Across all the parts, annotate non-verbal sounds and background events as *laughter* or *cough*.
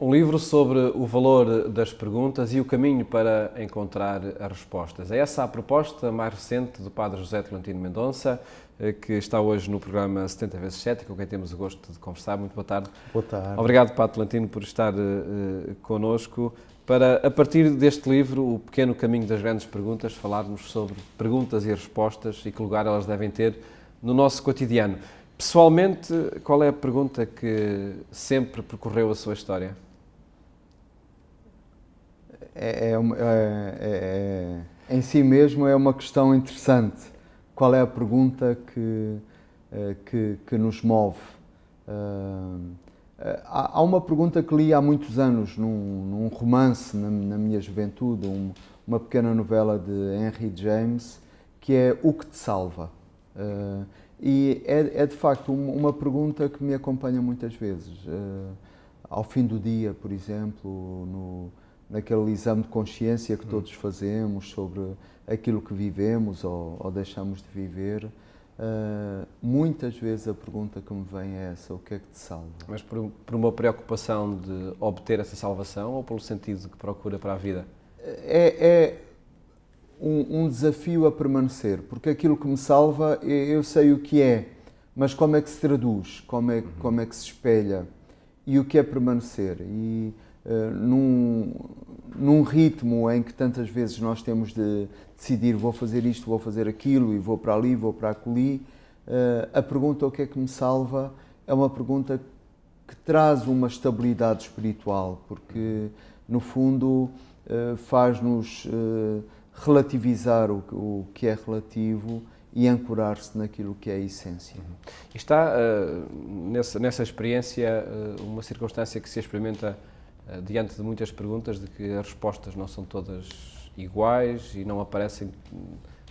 Um livro sobre o valor das perguntas e o caminho para encontrar as respostas. É essa a proposta mais recente do padre José Tolentino Mendonça, eh, que está hoje no programa 70 vezes 7, com quem temos o gosto de conversar. Muito boa tarde. Boa tarde. Obrigado, padre Tolentino, por estar uh, eh, eh, conosco para, a partir deste livro, O Pequeno Caminho das Grandes Perguntas, falarmos sobre perguntas e respostas e que lugar elas devem ter no nosso cotidiano. Pessoalmente, qual é a pergunta que sempre percorreu a sua história? É é, é, é, é, em si mesmo é uma questão interessante. Qual é a pergunta que, eh, que, que nos move? Eh, eh, há uma pergunta que li há muitos anos num, num romance na, na, minha juventude, um, uma pequena novela de Henry James, que é O que te salva? e é, é, de facto uma, pergunta que me acompanha muitas vezes. ao fim do dia, por exemplo, no, naquele exame de consciência que hum. todos fazemos sobre aquilo que vivemos ou, ou deixamos de viver, uh, muitas vezes a pergunta que me vem é essa: o que é que te salva? Mas por, por uma preocupação de obter essa salvação ou pelo sentido que procura para a vida? É, é um, um, desafio a permanecer, porque aquilo que me salva eu sei o que é, mas como é que se traduz, como é, uhum. como é que se espelha e o que é permanecer. E, eh, num, num ritmo em que tantas vezes nós temos de decidir vou fazer isto, vou fazer aquilo e vou para ali, vou para ali eh, a pergunta o que é que me salva é uma pergunta que traz uma estabilidade espiritual, porque no fundo eh, faz-nos relativizar o que é relativo e ancorar-se naquilo que é a essência. Uhum. Está nessa, nessa experiência uma circunstância que se experimenta eh, diante de muitas perguntas de que as respostas não são todas iguais e não aparecem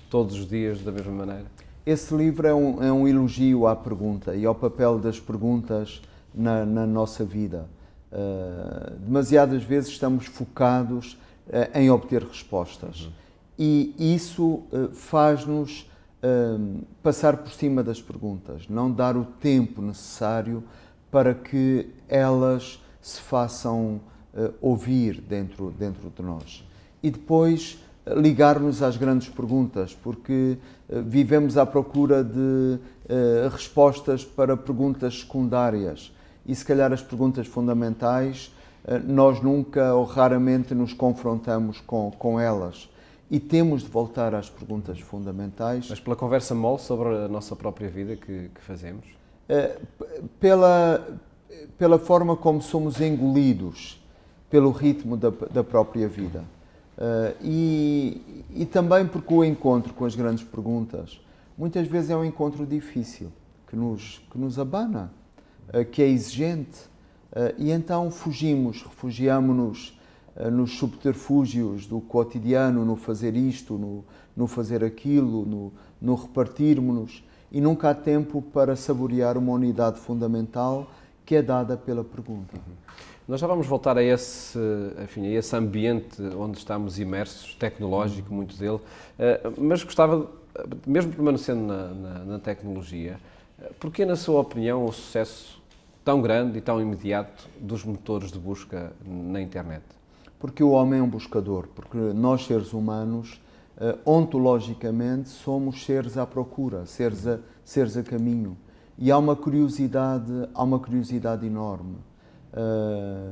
todos os dias da mesma maneira? Esse livro é um, é um elogio à pergunta e ao papel das perguntas na, na nossa vida. Uh, demasiadas vezes estamos focados uh, em obter respostas uhum. e isso uh, faz-nos passar por cima das perguntas, não dar o tempo necessário para que elas se façam uh, ouvir dentro, dentro de nós. E depois eh, ligar-nos às grandes perguntas, porque eh, vivemos à procura de respostas para perguntas secundárias e, se calhar, as perguntas fundamentais nós nunca ou raramente nos confrontamos com, com elas. E temos de voltar às perguntas fundamentais. Mas pela conversa mole sobre a nossa própria vida que, que fazemos? Pela, pela forma como somos engolidos pelo ritmo da, da própria vida. Uh, e, e, também porque o encontro com as grandes perguntas muitas vezes é um encontro difícil, que nos, que nos abana, uh, que é exigente, uh, e então fugimos, refugiamos-nos nos subterfúgios do cotidiano, no fazer isto, no, no fazer aquilo, no, no repartirmos-nos, e nunca há tempo para saborear uma unidade fundamental que é dada pela pergunta. Uhum. Nós já vamos voltar a esse, enfim, a esse ambiente onde estamos imersos, tecnológico, muito dele, eh, mas gostava, mesmo permanecendo na, na, na tecnologia, eh, porquê, na sua opinião, o sucesso tão grande e tão imediato dos motores de busca na internet? Porque o homem é um buscador, porque nós, seres humanos, eh, ontologicamente, somos seres à procura, seres a, seres a caminho e há uma curiosidade, há uma curiosidade enorme. Uh,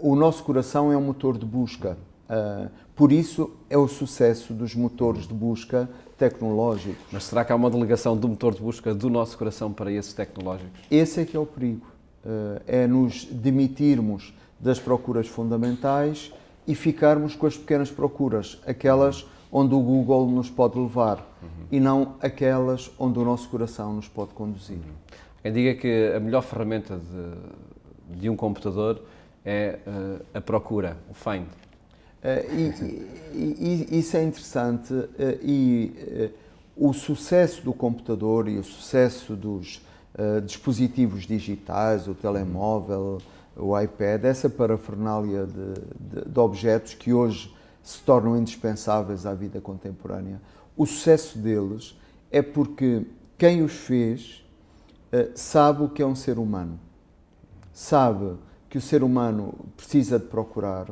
o nosso coração é um motor de busca. Uh, por isso é o sucesso dos motores de busca tecnológicos. Mas será que há uma delegação do motor de busca do nosso coração para esses tecnológicos? Esse é que é o perigo. Uh, é nos demitirmos das procuras fundamentais e ficarmos com as pequenas procuras, aquelas onde o Google nos pode levar uhum. e não aquelas onde o nosso coração nos pode conduzir. Uhum. Quem diga que a melhor ferramenta de, de um computador é uh, a procura, o find. Uh, e, e, e, isso é interessante uh, e o sucesso do computador e o sucesso dos dispositivos digitais, o telemóvel, o iPad, essa parafernália de, de, de objetos que hoje se tornam indispensáveis à vida contemporânea. O sucesso deles é porque quem os fez eh, sabe o que é um ser humano, sabe que o ser humano precisa de procurar,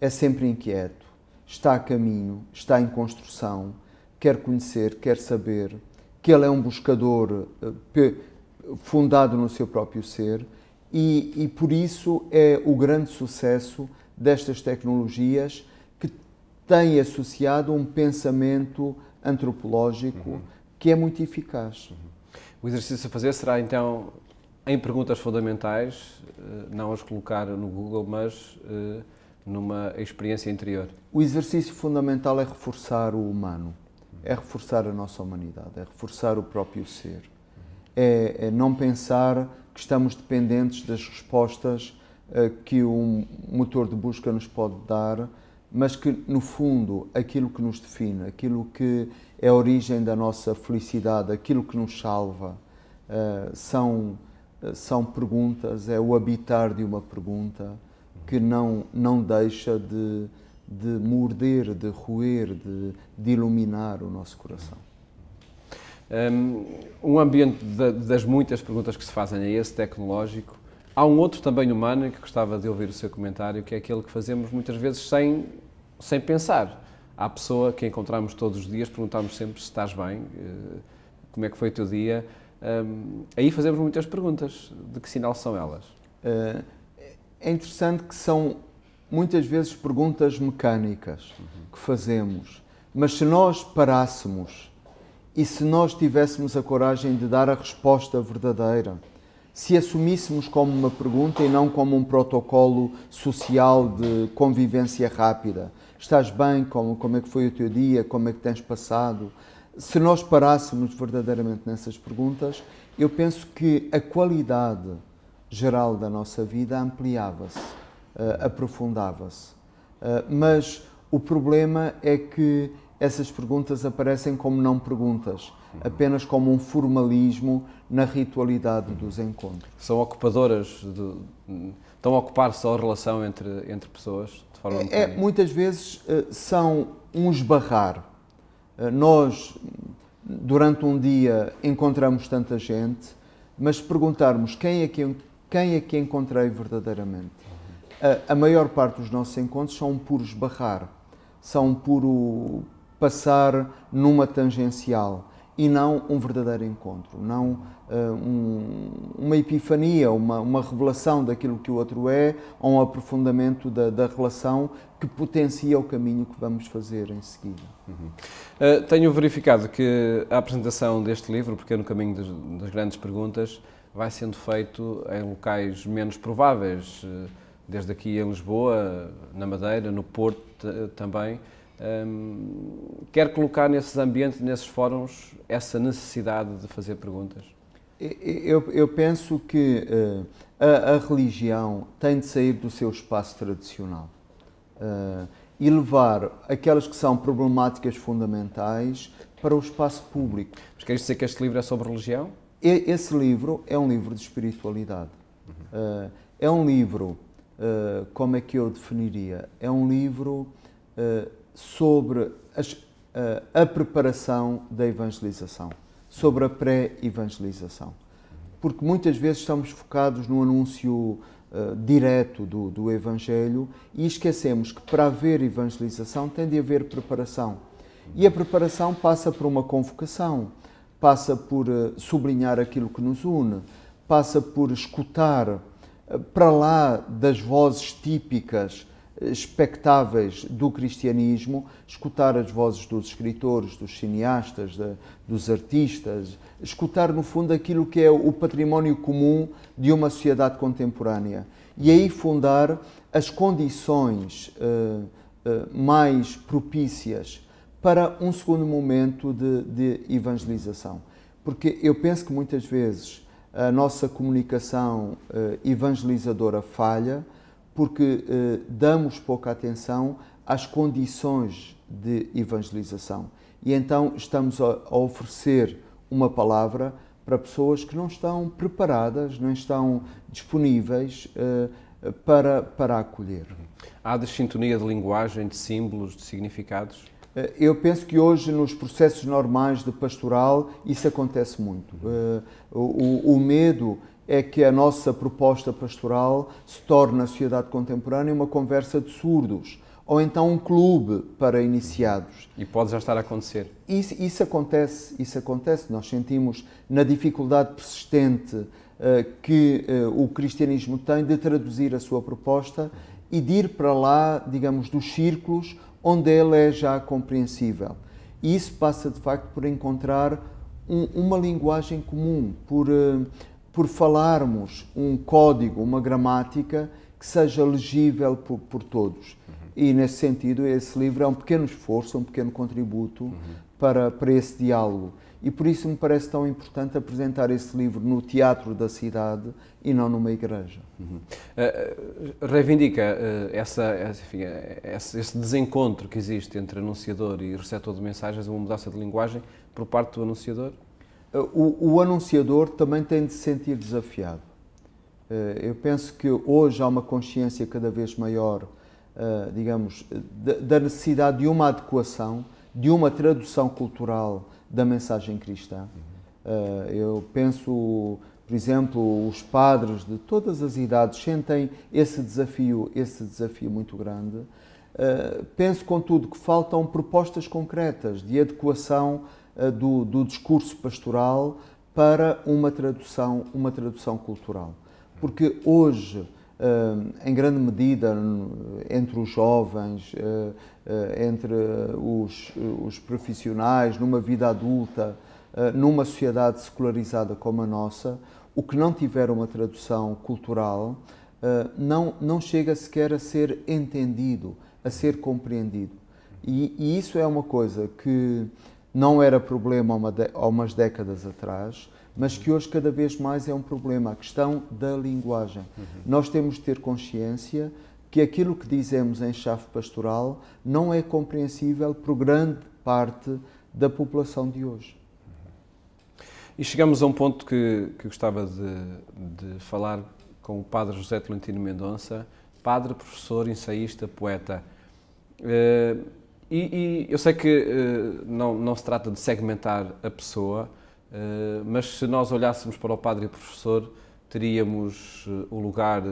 é sempre inquieto, está a caminho, está em construção, quer conhecer, quer saber, que ele é um buscador eh, fundado no seu próprio ser e, e por isso é o grande sucesso destas tecnologias tem associado um pensamento antropológico uhum. que é muito eficaz. Uhum. O exercício a fazer será então em perguntas fundamentais, eh, não as colocar no Google, mas eh, numa experiência interior. O exercício fundamental é reforçar o humano, é reforçar a nossa humanidade, é reforçar o próprio ser, é, é não pensar que estamos dependentes das respostas eh, que o um motor de busca nos pode dar mas que no fundo aquilo que nos define, aquilo que é a origem da nossa felicidade, aquilo que nos salva, eh, são, eh, são perguntas, é o habitar de uma pergunta que não, não deixa de, de morder, de roer, de, de iluminar o nosso coração. Hum, um ambiente das muitas perguntas que se fazem é esse tecnológico. Há um outro também humano que gostava de ouvir o seu comentário, que é aquele que fazemos muitas vezes sem sem pensar. À pessoa que encontramos todos os dias, perguntamos sempre se estás bem, eh, como é que foi o teu dia. Aí fazemos muitas perguntas. De que sinal são elas? Eh, é interessante que são muitas vezes perguntas mecânicas que fazemos. Mas se nós parássemos e se nós tivéssemos a coragem de dar a resposta verdadeira, se assumíssemos como uma pergunta e não como um protocolo social de convivência rápida, Estás bem? Como, como é que foi o teu dia? Como é que tens passado? Se nós parássemos verdadeiramente nessas perguntas, eu penso que a qualidade geral da nossa vida ampliava-se, uh, aprofundava-se. Uh, mas o problema é que essas perguntas aparecem como não perguntas, apenas como um formalismo na ritualidade dos encontros. São ocupadoras, de, hum, estão a ocupar só a relação entre, entre pessoas, forma é, é Muitas vezes eh, são um esbarrar. Eh, nós, durante um dia, encontramos tanta gente, mas perguntarmos quem é que, quem é que encontrei verdadeiramente. A, a maior parte dos nossos encontros são um puro esbarrar, são um puro passar numa tangencial e não um verdadeiro encontro, não uh, um, uma epifania, uma, uma, revelação daquilo que o outro é, ou um aprofundamento da, da, relação que potencia o caminho que vamos fazer em seguida. Uhum. Uh, tenho verificado que a apresentação deste livro, Pequeno é Caminho das, das Grandes Perguntas, vai sendo feito em locais menos prováveis, eh, desde aqui em Lisboa, na Madeira, no Porto também. Um, quer colocar nesses ambientes, nesses fóruns, essa necessidade de fazer perguntas? Eu, eu penso que uh, a, a, religião tem de sair do seu espaço tradicional uh, e levar aquelas que são problemáticas fundamentais para o espaço público. Mas queres dizer que este livro é sobre religião? E, esse livro é um livro de espiritualidade. Uhum. Uh, é um livro, como é que eu definiria? É um livro sobre as, a, eh, a preparação da evangelização, sobre a pré-evangelização. Porque muitas vezes estamos focados no anúncio uh, direto do, do Evangelho e esquecemos que para haver evangelização tem de haver preparação. E a preparação passa por uma convocação, passa por uh, sublinhar aquilo que nos une, passa por escutar uh, para lá das vozes típicas expectáveis do cristianismo, escutar as vozes dos escritores, dos cineastas, de, dos artistas, escutar no fundo aquilo que é o património comum de uma sociedade contemporânea e aí fundar as condições uh, uh, mais propícias para um segundo momento de, de evangelização. Porque eu penso que muitas vezes a nossa comunicação eh, evangelizadora falha porque eh, damos pouca atenção às condições de evangelização. E então estamos a, a oferecer uma palavra para pessoas que não estão preparadas, não estão disponíveis eh, para, para acolher. Há desintonia de linguagem, de símbolos, de significados? Eh, eu penso que hoje, nos processos normais de pastoral, isso acontece muito. Eh, o, o medo é que a nossa proposta pastoral se torne na sociedade contemporânea uma conversa de surdos ou então um clube para iniciados. E pode já estar a acontecer. Isso, isso acontece, isso acontece. Nós sentimos na dificuldade persistente uh, que uh, o cristianismo tem de traduzir a sua proposta e de ir para lá, digamos, dos círculos onde ele é já compreensível. E isso passa, de facto, por encontrar um, uma linguagem comum, por... Uh, por falarmos um código, uma gramática que seja legível por, por todos. Uhum. E, nesse sentido, esse livro é um pequeno esforço, um pequeno contributo uhum. para, para esse diálogo. E por isso me parece tão importante apresentar esse livro no teatro da cidade e não numa igreja. Uhum. Uh, reivindica uh, essa, esse, esse desencontro que existe entre anunciador e receptor de mensagens, uma mudança de linguagem por parte do anunciador? Eh, o, o anunciador também tem de se sentir desafiado. Eh, eu penso que hoje há uma consciência cada vez maior, eh, digamos, da necessidade de uma adequação, de uma tradução cultural da mensagem cristã. Eu penso, por exemplo, os padres de todas as idades sentem esse desafio, esse desafio muito grande. Penso, contudo, que faltam propostas concretas de adequação eh, do, do discurso pastoral para uma tradução, uma tradução cultural. Porque hoje, eh, em grande medida, entre os jovens, eh, entre os, os profissionais, numa vida adulta, numa sociedade secularizada como a nossa, o que não tiver uma tradução cultural não, não chega sequer a ser entendido, a ser compreendido. E, e isso é uma coisa que não era problema há, umas décadas atrás, mas que hoje cada vez mais é um problema, a questão da linguagem. Uhum. Nós temos de ter consciência que aquilo que dizemos em chave pastoral não é compreensível por grande parte da população de hoje. Uhum. E chegamos a um ponto que, que gostava de, de falar com o padre José Tolentino Mendonça, padre, professor, ensaísta, poeta. Uh, e, e eu sei que uh, não, não se trata de segmentar a pessoa, uh, mas se nós olhássemos para o padre e o professor, teríamos eh, o lugar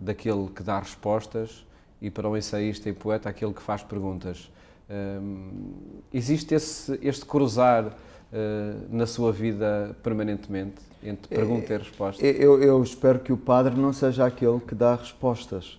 daquele que dá respostas e para o um ensaísta e poeta aquele que faz perguntas. Ehm, existe esse, este cruzar uh, na sua vida permanentemente entre pergunta e resposta? Eu, eu, espero que o padre não seja aquele que dá respostas.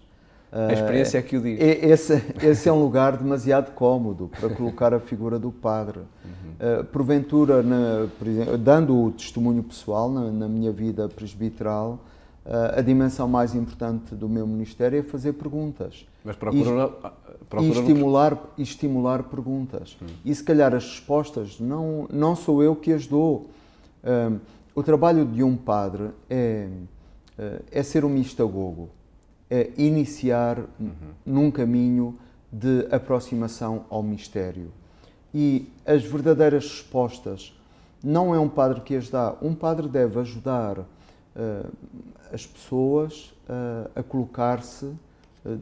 A experiência é que o diz. É, esse, esse, é um lugar demasiado cômodo para colocar a figura do padre. Uhum. Eh, porventura, na, por exemplo, dando o testemunho pessoal na, na minha vida presbiteral, eh, a dimensão mais importante do meu ministério é fazer perguntas. Mas procura, e, procura e estimular, e estimular perguntas. Uhum. E se calhar as respostas não, não sou eu que as dou. Eh, o trabalho de um padre é, é ser um mistagogo iniciar uhum. num caminho de aproximação ao mistério. E as verdadeiras respostas não é um padre que as dá, um padre deve ajudar uh, as pessoas uh, a colocar-se uh,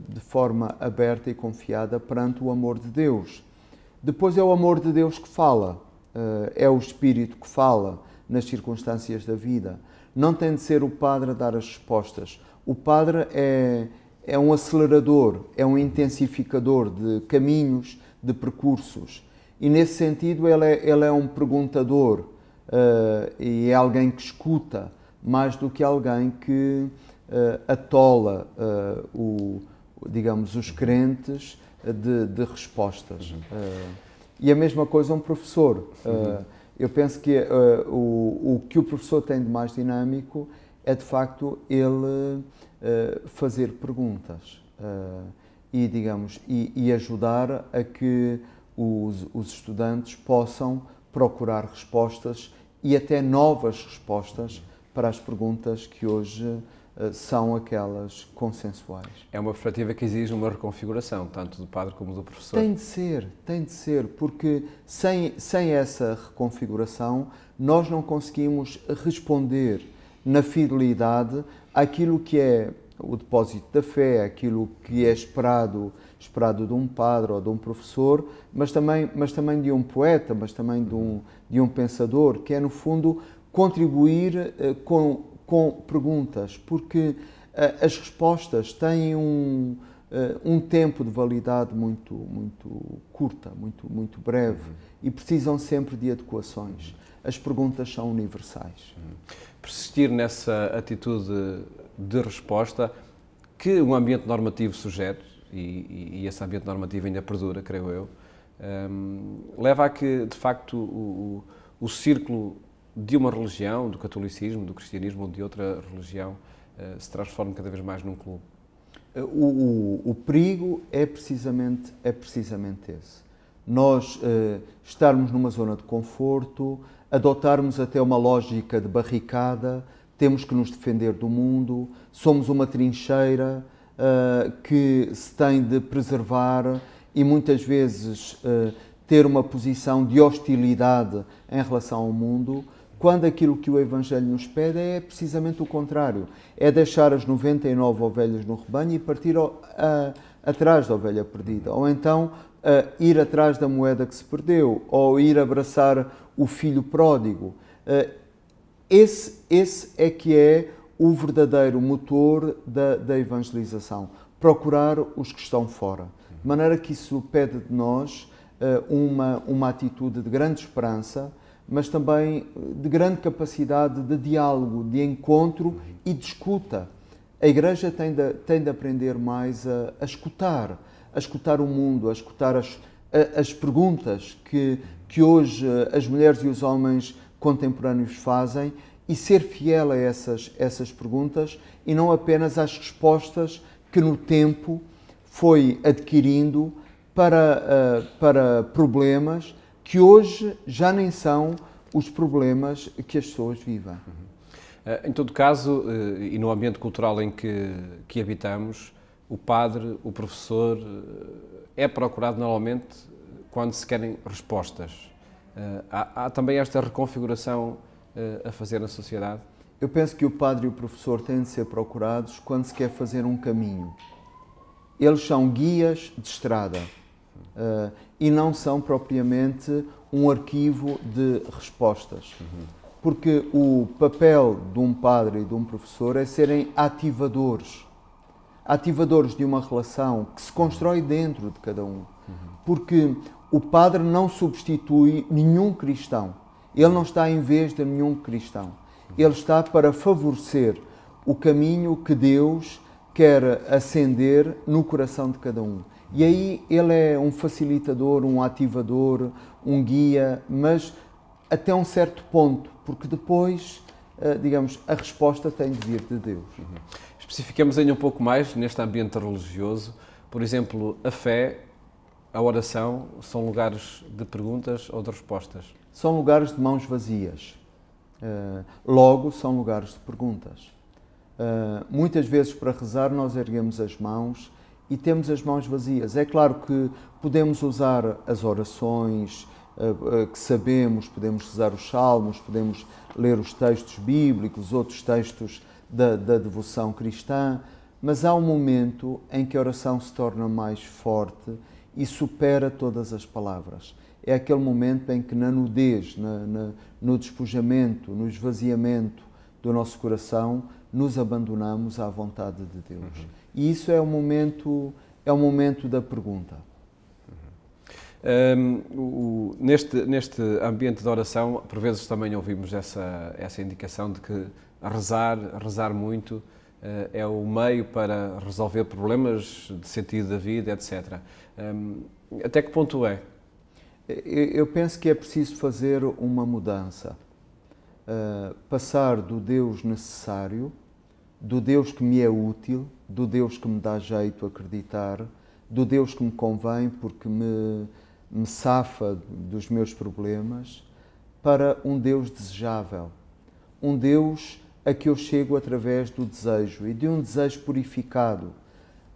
de forma aberta e confiada perante o amor de Deus. Depois é o amor de Deus que fala, é o Espírito que fala nas circunstâncias da vida. Não tem de ser o padre a dar as respostas. O padre é, é um acelerador, é um intensificador de caminhos, de percursos. E nesse sentido, ele é, ele é um perguntador uh, e é alguém que escuta mais do que alguém que uh, atola uh, o, digamos, os crentes de, de respostas. Uhum. e a mesma coisa um professor. Uhum. eu penso que o, o que o professor tem de mais dinâmico é de facto ele uh, fazer perguntas uh, e, digamos, e, e, ajudar a que os, os estudantes possam procurar respostas e até novas respostas para as perguntas que hoje eh, são aquelas consensuais. É uma perspectiva que exige uma reconfiguração, tanto do padre como do professor. Tem de ser, tem de ser, porque sem, sem essa reconfiguração nós não conseguimos responder na fidelidade àquilo que é o depósito da fé, aquilo que é esperado, esperado de um padre ou de um professor, mas também, mas também de um poeta, mas também de um, de um pensador, que é, no fundo, contribuir eh, com, com perguntas, porque eh, as respostas têm um, eh, um tempo de validade muito, muito curta, muito, muito breve, uhum. e precisam sempre de adequações as perguntas são universais. Persistir nessa atitude de resposta que um ambiente normativo sugere, e, e esse ambiente normativo ainda perdura, creio eu, um, ehm, leva a que, de facto, o, o, o, círculo de uma religião, do catolicismo, do cristianismo ou de outra religião, uh, se transforme cada vez mais num clube. Eh, o, o, o, perigo é precisamente, é precisamente esse nós eh, estarmos numa zona de conforto, adotarmos até uma lógica de barricada, temos que nos defender do mundo, somos uma trincheira eh, que se tem de preservar e muitas vezes eh, ter uma posição de hostilidade em relação ao mundo, quando aquilo que o Evangelho nos pede é precisamente o contrário: é deixar as 99 ovelhas no rebanho e partir a, atrás da ovelha perdida. Ou então ir atrás da moeda que se perdeu ou ir abraçar o filho pródigo. Eh, esse, esse é que é o verdadeiro motor da, da evangelização. Procurar os que estão fora. De maneira que isso pede de nós eh, uma, uma atitude de grande esperança, mas também eh, de grande capacidade de diálogo, de encontro e de escuta. A Igreja tem de, tem de aprender mais a, a escutar, a escutar o mundo, a escutar as, as perguntas que, que hoje as mulheres e os homens contemporâneos fazem e ser fiel a essas, essas perguntas e não apenas às respostas que no tempo foi adquirindo para, eh, para problemas que hoje já nem são os problemas que as pessoas vivem. Uhum. Eh, em todo caso, eh, e no ambiente cultural em que, que habitamos, o padre, o professor, eh, é procurado normalmente quando se querem respostas. Eh, há, há também esta reconfiguração eh, a fazer na sociedade? Eu penso que o padre e o professor têm de ser procurados quando se quer fazer um caminho. Eles são guias de estrada e não são propriamente um arquivo de respostas. Porque o papel de um padre e de um professor é serem ativadores ativadores de uma relação que se constrói dentro de cada um. Porque o padre não substitui nenhum cristão. Ele não está em vez de nenhum cristão. Ele está para favorecer o caminho que Deus quer acender no coração de cada um. E aí ele é um facilitador, um ativador, um guia, mas até um certo ponto, porque depois, eh, digamos, a resposta tem de vir de Deus. Uhum. Especificamos ainda um pouco mais neste ambiente religioso. Por exemplo, a fé, a oração, são lugares de perguntas ou de respostas? São lugares de mãos vazias. Eh, logo, são lugares de perguntas. Eh, muitas vezes, para rezar, nós erguemos as mãos e temos as mãos vazias. É claro que podemos usar as orações eh, que sabemos, podemos rezar os salmos, podemos ler os textos bíblicos, outros textos da, da devoção cristã, mas há um momento em que a oração se torna mais forte e supera todas as palavras. É aquele momento em que, na nudez, na, na, no despojamento, no esvaziamento do nosso coração, nos abandonamos à vontade de Deus. Uhum. E isso é o momento, é o momento da pergunta. Uhum. Um, o, neste, neste ambiente de oração, por vezes também ouvimos essa, essa indicação de que rezar, rezar muito eh, é o meio para resolver problemas de sentido da vida, etc. Ehm, até que ponto é? Eu penso que é preciso fazer uma mudança. Eh, passar do Deus necessário, do Deus que me é útil, do Deus que me dá jeito a acreditar, do Deus que me convém porque me, me safa dos meus problemas, para um Deus desejável. Um Deus a que eu chego através do desejo e de um desejo purificado,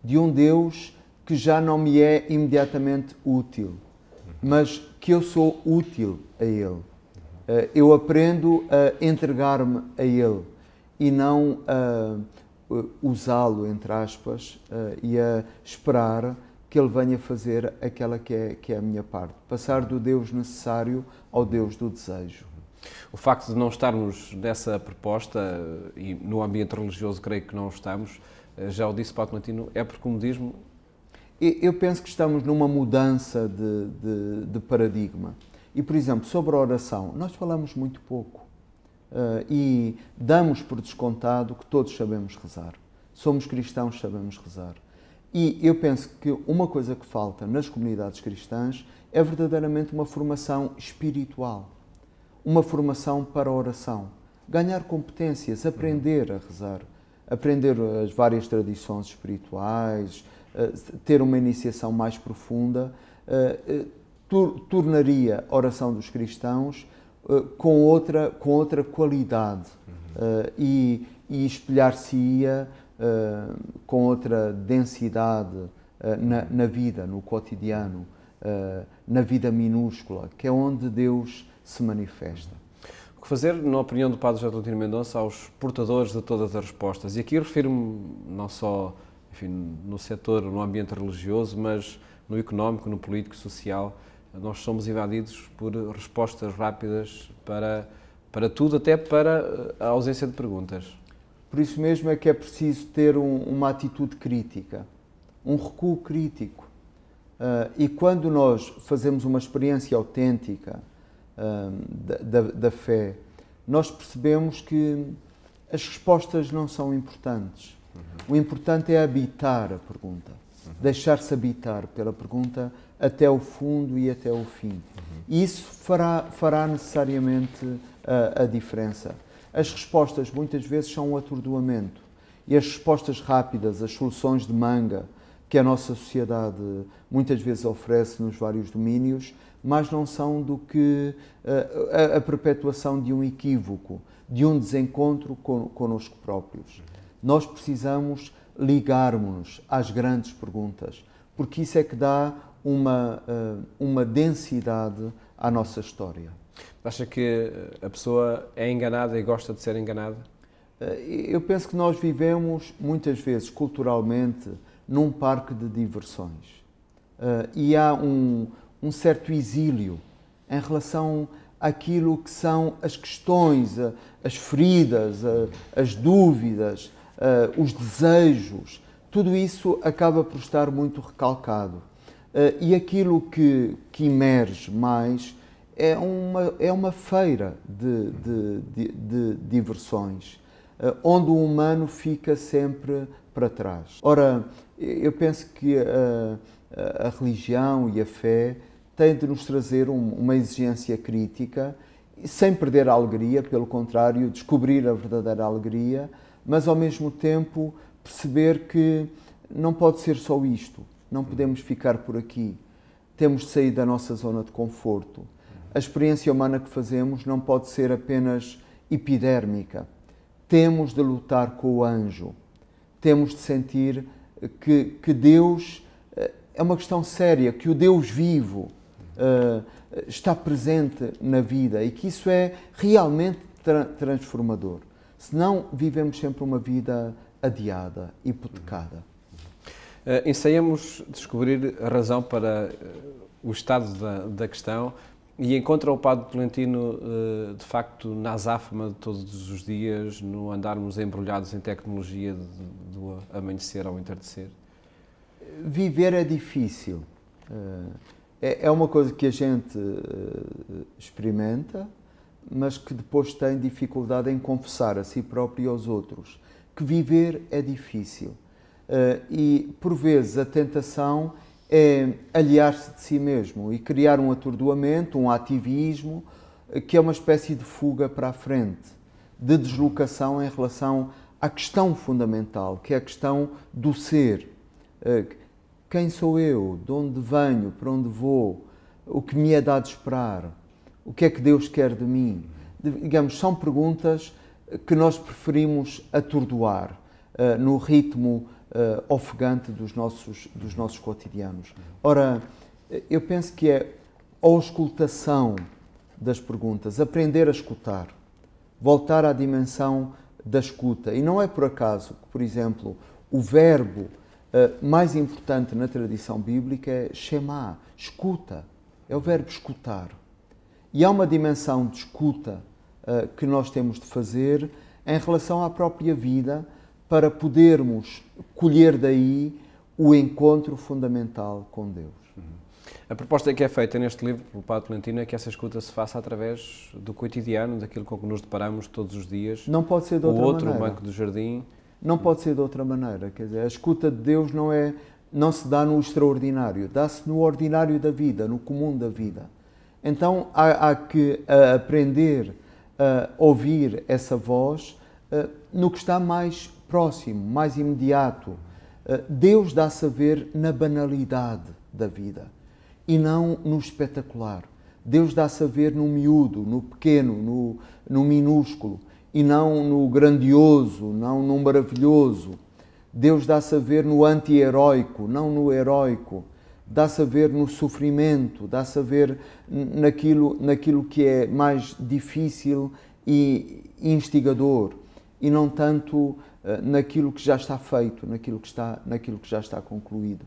de um Deus que já não me é imediatamente útil, mas que eu sou útil a Ele. Eh, eu aprendo a entregar-me a Ele e não a eh, usá-lo, entre aspas, eh, e a esperar que Ele venha fazer aquela que é, que é a minha parte. Passar do Deus necessário ao Deus do desejo. O facto de não estarmos nessa proposta, eh, e no ambiente religioso creio que não estamos, eh, já o disse Pato Matino, é por comodismo? Eu penso que estamos numa mudança de, de, de paradigma. E, por exemplo, sobre a oração, nós falamos muito pouco. Uh, e damos por descontado que todos sabemos rezar. Somos cristãos, sabemos rezar. E eu penso que uma coisa que falta nas comunidades cristãs é verdadeiramente uma formação espiritual uma formação para oração, ganhar competências, aprender a rezar, aprender eh, as várias tradições espirituais, eh, ter uma iniciação mais profunda, eh, tornaria a oração dos cristãos com outra, com outra qualidade e, e espelhar-se-ia com outra densidade na, na, vida, no cotidiano, na vida minúscula, que é onde Deus se manifesta. O que fazer, na opinião do Padre José Tolentino Mendonça, aos portadores de todas as respostas? E aqui refiro-me não só enfim, no setor, no ambiente religioso, mas no económico, no político, social. Nós somos invadidos por respostas rápidas para, para tudo, até para eh, a ausência de perguntas. Por isso mesmo é que é preciso ter um, uma atitude crítica, um recuo crítico. Uh, e quando nós fazemos uma experiência autêntica, da, da fé, nós percebemos que as respostas não são importantes. Uhum. O importante é habitar a pergunta, uhum. deixar-se habitar pela pergunta até o fundo e até o fim. Uhum. Isso fará, fará necessariamente a, a diferença. As respostas muitas vezes são um atordoamento e as respostas rápidas, as soluções de manga que a nossa sociedade muitas vezes oferece nos vários domínios, mas não são do que eh, a, a perpetuação de um equívoco, de um desencontro con, connosco próprios. Nós precisamos ligarmos-nos às grandes perguntas, porque isso é que dá uma, eh, uma densidade à nossa história. Acha que eh, a pessoa é enganada e gosta de ser enganada? Eu penso que nós vivemos, muitas vezes, culturalmente, num parque de diversões. E há um, um certo exílio em relação àquilo que são as questões, as feridas, as dúvidas, os desejos. Tudo isso acaba por estar muito recalcado. E aquilo que, que emerge mais é uma, é uma feira de, de, de, de diversões, onde o humano fica sempre para trás. Ora, eu penso que a, a religião e a fé tem de nos trazer um, uma exigência crítica, sem perder a alegria, pelo contrário, descobrir a verdadeira alegria, mas ao mesmo tempo perceber que não pode ser só isto, não podemos ficar por aqui, temos de sair da nossa zona de conforto. A experiência humana que fazemos não pode ser apenas epidérmica. Temos de lutar com o anjo, temos de sentir que, que Deus eh, é uma questão séria, que o Deus vivo, uh, está presente na vida e que isso é realmente tra transformador. Senão, vivemos sempre uma vida adiada, hipotecada. Uh, eh, ensaiamos descobrir a razão para uh, o estado da, da, questão e encontra o Padre Tolentino, uh, de facto, na azáfama de todos os dias, no andarmos embrulhados em tecnologia do amanhecer ao entardecer? Viver é difícil. Uh, é, é, uma coisa que a gente eh, experimenta, mas que depois tem dificuldade em confessar a si próprio e aos outros. Que viver é difícil. Eh, e, por vezes, a tentação é aliar-se de si mesmo e criar um atordoamento, um ativismo, eh, que é uma espécie de fuga para a frente, de deslocação em relação à questão fundamental, que é a questão do ser quem sou eu, de onde venho, para onde vou, o que me é dado esperar, o que é que Deus quer de mim. Digamos, são perguntas eh, que nós preferimos atordoar uh, no ritmo uh, ofegante dos nossos, dos nossos cotidianos. Ora, eu penso que é a auscultação das perguntas, aprender a escutar, voltar à dimensão da escuta. E não é por acaso que, por exemplo, o verbo eh, mais importante na tradição bíblica é Shema, escuta, é o verbo escutar. E há uma dimensão de escuta uh, que nós temos de fazer em relação à própria vida para podermos colher daí o encontro fundamental com Deus. Uhum. A proposta que é feita neste livro pelo Padre Valentino é que essa escuta se faça através do cotidiano, daquilo com que nos deparamos todos os dias. Não pode ser de outra O outro, maneira. o banco do jardim, não pode ser de outra maneira. Quer dizer, a escuta de Deus não é não se dá no extraordinário, dá-se no ordinário da vida, no comum da vida. Então há, há que a, eh, aprender a ouvir essa voz a, eh, no que está mais próximo, mais imediato. A, eh, Deus dá-se a ver na banalidade da vida e não no espetacular. Deus dá-se a ver no miúdo, no pequeno, no, no minúsculo e não no grandioso, não no maravilhoso. Deus dá-se a ver no anti-heróico, não no heróico. Dá-se a ver no sofrimento, dá-se a ver naquilo, naquilo que é mais difícil e instigador e não tanto eh, naquilo que já está feito, naquilo que, está, naquilo que já está concluído. Uhum.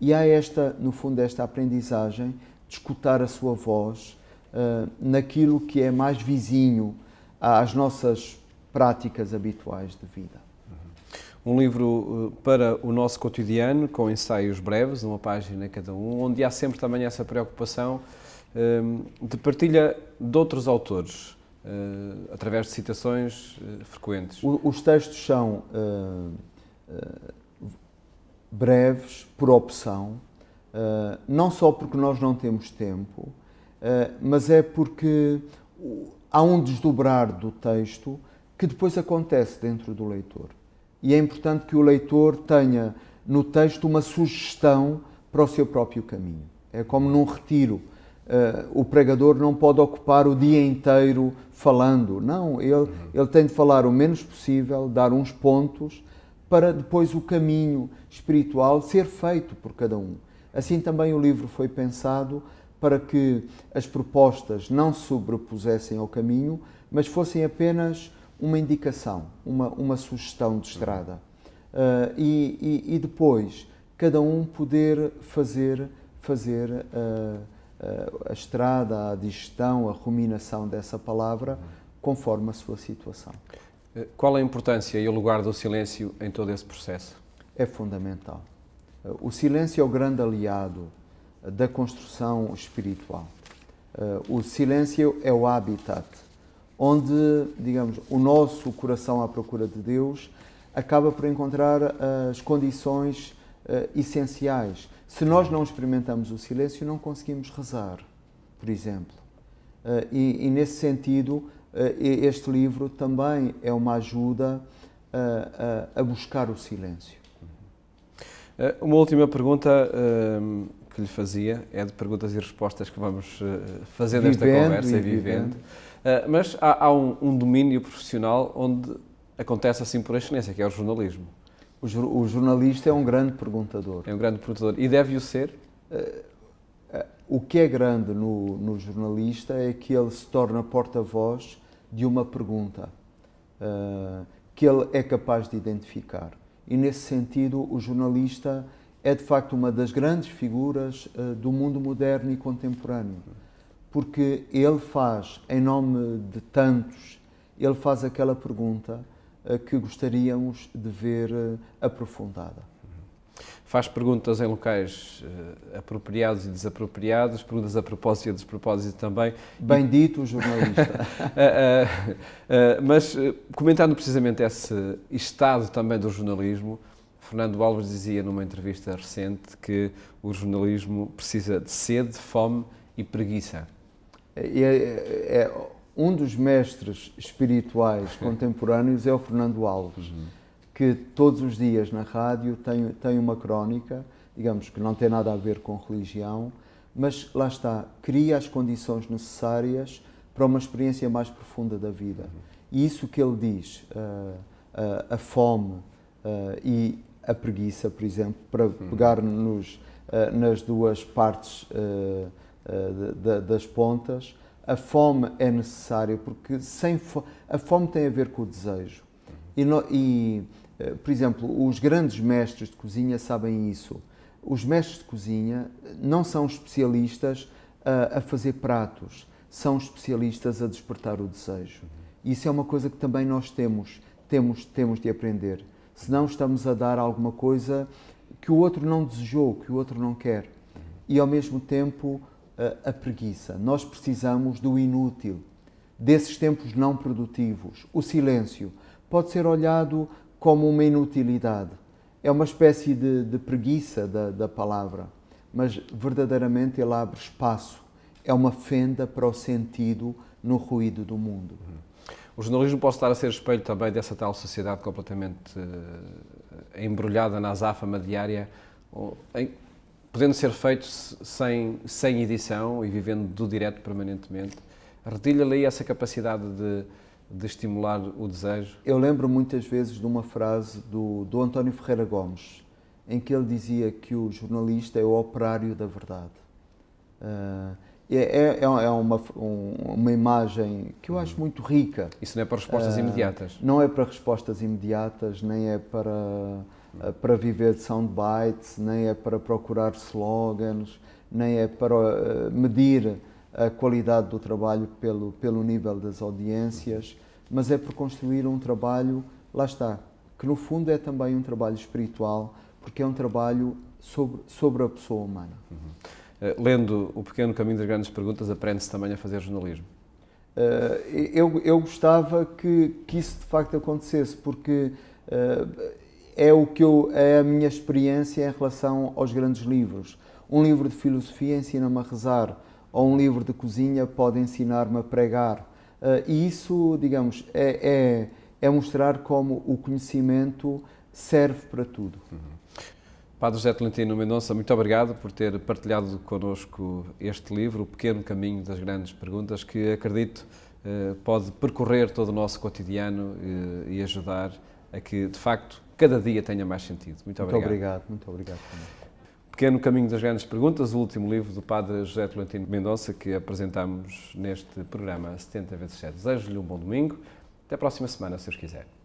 E há esta, no fundo, esta aprendizagem de escutar a sua voz uh, naquilo que é mais vizinho, às nossas práticas habituais de vida. Uhum. Um livro uh, para o nosso cotidiano, com ensaios breves, uma página cada um, onde há sempre também essa preocupação de partilha de outros autores, uh, através de citações uh, frequentes. Os textos são breves, por opção, não só porque nós não temos tempo, mas é porque há um desdobrar do texto que depois acontece dentro do leitor. E é importante que o leitor tenha no texto uma sugestão para o seu próprio caminho. É como num retiro. Uh, o pregador não pode ocupar o dia inteiro falando. Não, ele, ele tem de falar o menos possível, dar uns pontos, para depois o caminho espiritual ser feito por cada um. Assim também o livro foi pensado para que as propostas não se sobrepusessem ao caminho, mas fossem apenas uma indicação, uma, uma sugestão de estrada. Uh, e, e, e, depois, cada um poder fazer, fazer uh, uh, a estrada, a digestão, a ruminação dessa palavra, conforme a sua situação. Qual a importância e o lugar do silêncio em todo esse processo? É fundamental. O silêncio é o grande aliado da construção espiritual. Eh, o silêncio é o habitat onde, digamos, o nosso coração à procura de Deus acaba por encontrar eh, as condições eh, essenciais. Se nós não experimentamos o silêncio, não conseguimos rezar, por exemplo. E, e nesse sentido, este livro também é uma ajuda a, a, a buscar o silêncio. Uma última pergunta que lhe fazia é de perguntas e respostas que vamos eh, fazer desta conversa e vivendo. vivendo. Uh, mas há, há um, um, domínio profissional onde acontece assim por excelência, que é o jornalismo. O, o jornalista é um grande perguntador. É um grande perguntador. E deve o ser? Uh, o que é grande no, no, jornalista é que ele se torna porta-voz de uma pergunta uh, que ele é capaz de identificar. E nesse sentido, o jornalista é de facto uma das grandes figuras uh, do mundo moderno e contemporâneo, porque ele faz, em nome de tantos, ele faz aquela pergunta uh, que gostaríamos de ver uh, aprofundada. Faz perguntas em locais apropriados e desapropriados, perguntas a propósito e a despropósito também. Bendito o jornalista. *laughs* mas comentando precisamente esse estado também do jornalismo, Fernando Alves dizia numa entrevista recente que o jornalismo precisa de sede, fome e preguiça. É, é, é, é um dos mestres espirituais contemporâneos é o Fernando Alves, uhum. que todos os dias na rádio tem, tem uma crónica, digamos que não tem nada a ver com religião, mas lá está, cria as condições necessárias para uma experiência mais profunda da vida. Uhum. E isso que ele diz, a, eh, a, eh, a fome a, eh, e a preguiça, por exemplo, para pegar nos, eh, nas duas partes eh, eh, das pontas. A fome é necessária porque sem a fome tem a ver com o desejo. E, no, e, por exemplo, os grandes mestres de cozinha sabem isso. Os mestres de cozinha não são especialistas a, a fazer pratos, são especialistas a despertar o desejo. Isso é uma coisa que também nós temos, temos, temos de aprender senão estamos a dar alguma coisa que o outro não desejou, que o outro não quer. E ao mesmo tempo a preguiça. Nós precisamos do inútil, desses tempos não produtivos. O silêncio pode ser olhado como uma inutilidade. É uma espécie de, de preguiça da, da palavra, mas verdadeiramente ele abre espaço. É uma fenda para o sentido no ruído do mundo. O jornalismo pode estar a ser espelho também dessa tal sociedade completamente uh, embrulhada na azáfama diária, ou, em, podendo ser feito sem, sem edição e vivendo do direto permanentemente. Retilha-lhe aí essa capacidade de, de estimular o desejo? Eu lembro muitas vezes de uma frase do, do António Ferreira Gomes, em que ele dizia que o jornalista é o operário da verdade. Uh, é, é, é, é uma, um, uma imagem que eu acho uhum. muito rica. Isso não é para respostas uh, imediatas? Não é para respostas imediatas, nem é para, uh, para viver de soundbites, nem é para procurar slogans, nem é para uh, medir a qualidade do trabalho pelo, pelo nível das audiências, uhum. mas é para construir um trabalho, lá está, que no fundo é também um trabalho espiritual, porque é um trabalho sobre, sobre a pessoa humana. Uhum. Eh, lendo O Pequeno Caminho das Grandes Perguntas, aprende-se também a fazer jornalismo? Eh, eu, eu gostava que, que isso de facto acontecesse, porque eh, é o que eu, é a minha experiência em relação aos grandes livros. Um livro de filosofia ensina-me a rezar, ou um livro de cozinha pode ensinar-me a pregar. e isso, digamos, é, é, é, mostrar como o conhecimento serve para tudo. Uhum. Padre José Tolentino Mendonça, muito obrigado por ter partilhado connosco este livro, O Pequeno Caminho das Grandes Perguntas, que acredito eh, pode percorrer todo o nosso cotidiano eh, e ajudar a que, de facto, cada dia tenha mais sentido. Muito obrigado. Muito obrigado, muito obrigado. Também. Pequeno Caminho das Grandes Perguntas, o último livro do Padre José Tolentino Mendonça que apresentamos neste programa 70 vezes 7 Desejo-lhe um bom domingo. Até a próxima semana, se os quiser.